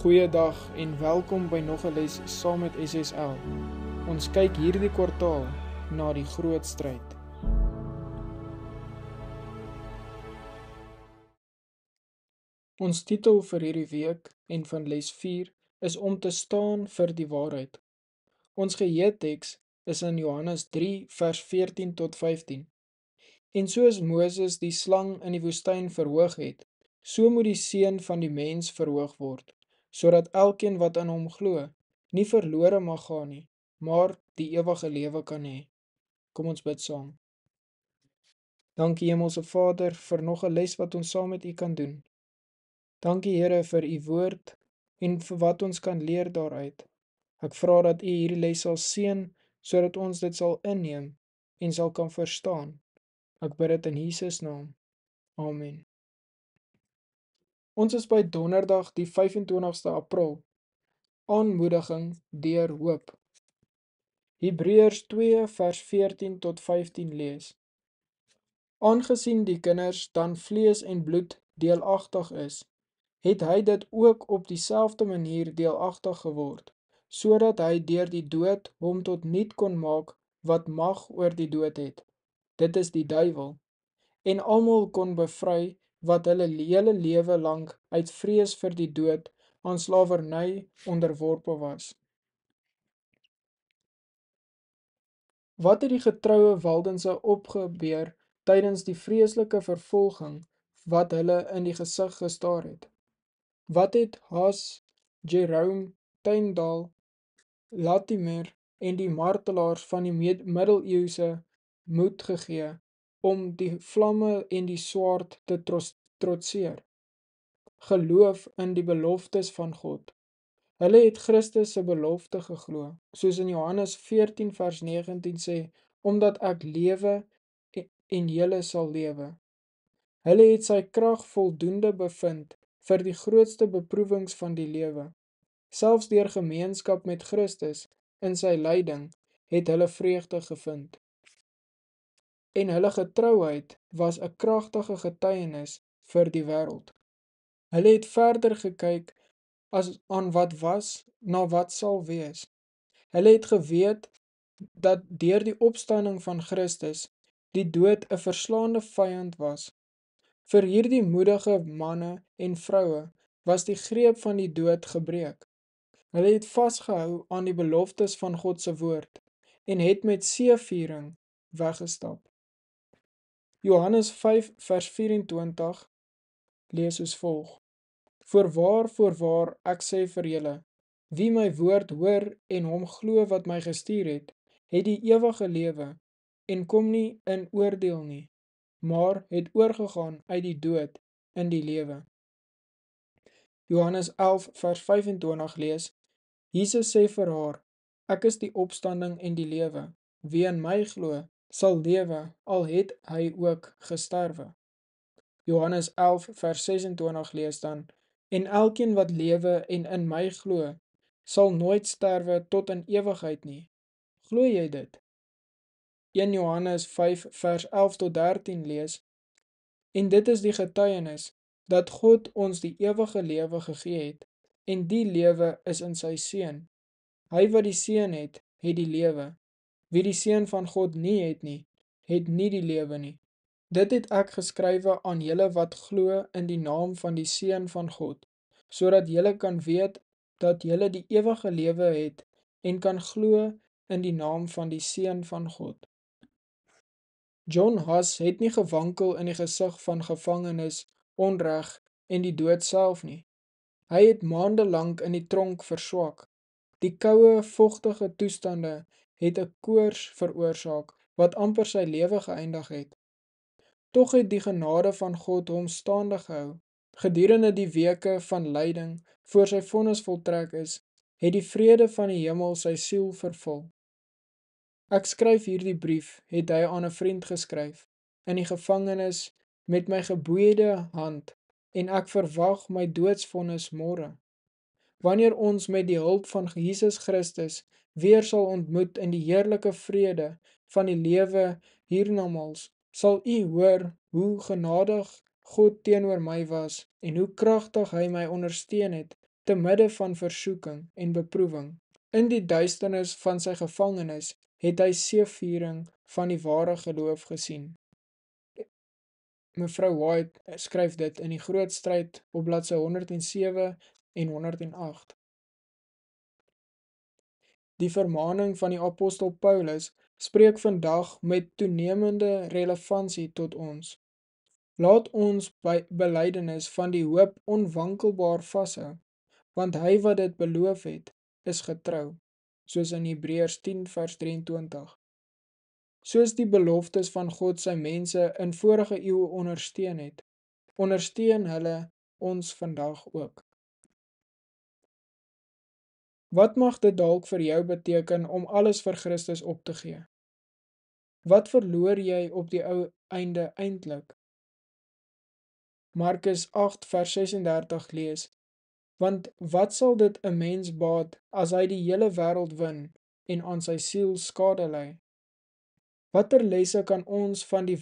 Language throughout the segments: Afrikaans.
Goeiedag en welkom by nog 'n les saam met SSL. Ons kyk hierdie kwartaal na die groot stryd. Ons titel vir hierdie week en van les 4 is om te staan vir die waarheid. Ons geheeteks is in Johannes 3 vers 14 tot 15. En soos Moses die slang in die woestyn verhoog het, so moet die seun van die mens verhoog word sodat elkeen wat aan hom glo, nie verlore mag gaan nie, maar die ewige lewe kan hê. Kom ons bid saam. Dankie Hemelse Vader vir nog 'n les wat ons saam met U kan doen. Dankie Here vir U woord en vir wat ons kan leer daaruit. Ek vra dat U hierdie les sal seën sodat ons dit sal inneem en sal kan verstaan. Ek bid dit in Jesus naam. Amen. Ons is by Donderdag die 25ste April. Aanmoediging deur hoop. Hebreërs 2 vers 14 tot 15 lees. Aangesien die kinders dan vlees en bloed deelagtig is, het hy dit ook op dieselfde manier deelagtig geword, sodat hy deur die dood hom tot nut kon maak wat mag oor die dood het. Dit is die duiwel en almal kon bevry wat hulle hele lewe lank uit vrees vir die dood aan slavernij onderworpe was. Wat het die getrouwe Waldense opgebeur tydens die vreeslike vervolging wat hulle in die gezicht gestaar het? Wat het Haas, Jerome, Tyndal, Latimer en die martelaars van die middeleeuwse moed gegee om die vlamme en die swaard te trotseer. Geloof in die beloftes van God. Hulle het Christus se belofte geglo, soos in Johannes 14 vers 19 sê, omdat ek lewe en julle sal lewe. Hulle het sy krag voldoende bevind vir die grootste beproewings van die lewe. Selfs deur gemeenskap met Christus in sy lyding het hulle vreugde gevind en hulle getrouheid was 'n kragtige getuienis vir die wêreld. Hulle het verder gekyk as aan wat was, na wat sal wees. Hulle het geweet dat deur die opstanding van Christus die dood 'n verslaande vyand was. Vir hierdie moedige manne en vroue was die greep van die dood gebreek. Hulle het vasgehou aan die beloftes van God se woord en het met seëviering weggestap. Johannes 5 vers 24 lees soos volg: Voorwaar, voorwaar ek sê vir julle, wie my woord hoor en hom glo wat my gestuur het, het die ewige lewe en kom nie in oordeel nie, maar het oorgegaan uit die dood in die lewe. Johannes 11 vers 25 lees: Jesus sê vir haar: Ek is die opstanding en die lewe. Wie in my glo, sal lewe al het hy ook gesterwe. Johannes 11 vers 26 lees dan en elkeen wat lewe en in my glo sal nooit sterwe tot in ewigheid nie. Glo jy dit? 1 Johannes 5 vers 11 tot 13 lees en dit is die getuienis dat God ons die ewige lewe gegee het en die lewe is in sy seun. Hy wat die seun het, het die lewe. Wie die seun van God nie het nie, het nie die lewe nie. Dit het ek geskrywe aan julle wat glo in die naam van die seun van God, sodat julle kan weet dat julle die ewige lewe het en kan glo in die naam van die seun van God. John Haas het nie gewankel in die gesig van gevangenis, onreg en die dood self nie. Hy het maande lank in die tronk verswak. Die koue, vochtige toestande het 'n koors veroorsaak wat amper sy lewe geëindig het. Tog het die genade van God hom staande gehou. Gedurende die weke van lyding voor sy vonnis voltrek is, het die vrede van die hemel sy siel vervul. Ek skryf hierdie brief, het hy aan 'n vriend geskryf, in die gevangenis met my geboeide hand en ek verwag my doodsvonnis môre wanneer ons met die hulp van Jesus Christus weer sal ontmoet in die heerlike vrede van die lewe hiernamals, sal u hoor hoe genadig God teenoor my was en hoe krachtig hy my ondersteun het te midde van versoeking en beproeving. In die duisternis van sy gevangenis het hy seefviering van die ware geloof gesien. Mevrou White skryf dit in die groot strijd op bladse 107, en 108. Die vermaning van die apostel Paulus spreek vandag met toenemende relevantie tot ons. Laat ons by beleidenis van die hoop onwankelbaar vasse, want hy wat dit beloof het, is getrou, soos in Hebreërs 10 vers 23. Soos die beloftes van God sy mense in vorige eeuwe ondersteun het, ondersteun hulle ons vandag ook. Wat mag dit dalk vir jou beteken om alles vir Christus op te gee? Wat verloor jy op die ou einde eintlik? Markus 8 vers 36 lees: Want wat sal dit 'n mens baat as hy die hele wêreld wen en aan sy siel skade ly? Watter lesse kan ons van die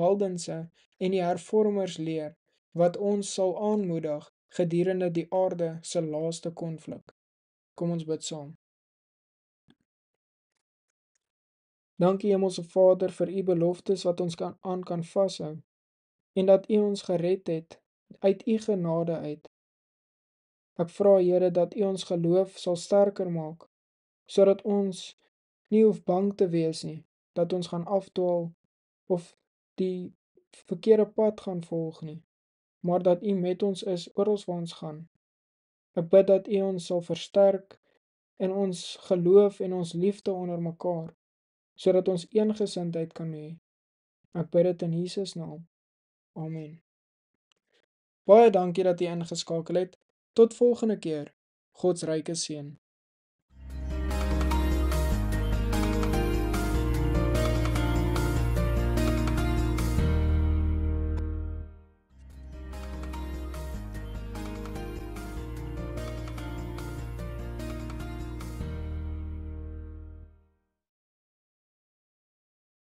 Waldense en die hervormers leer wat ons sal aanmoedig gedurende die aarde se laaste konflik? Kom ons bid saam. Dankie Hemelse Vader vir u beloftes wat ons kan aan kan vashou en dat u ons gered het uit u genade uit. Ek vra Here dat u ons geloof sal sterker maak sodat ons nie hoef bang te wees nie dat ons gaan afdwaal of die verkeerde pad gaan volg nie, maar dat u met ons is oral waar ons gaan Ek bid dat U ons sal versterk in ons geloof en ons liefde onder mekaar sodat ons een gesindheid kan hê. Ek bid dit in Jesus naam. Amen. Baie dankie dat jy ingeskakel het. Tot volgende keer. God se ryke seën.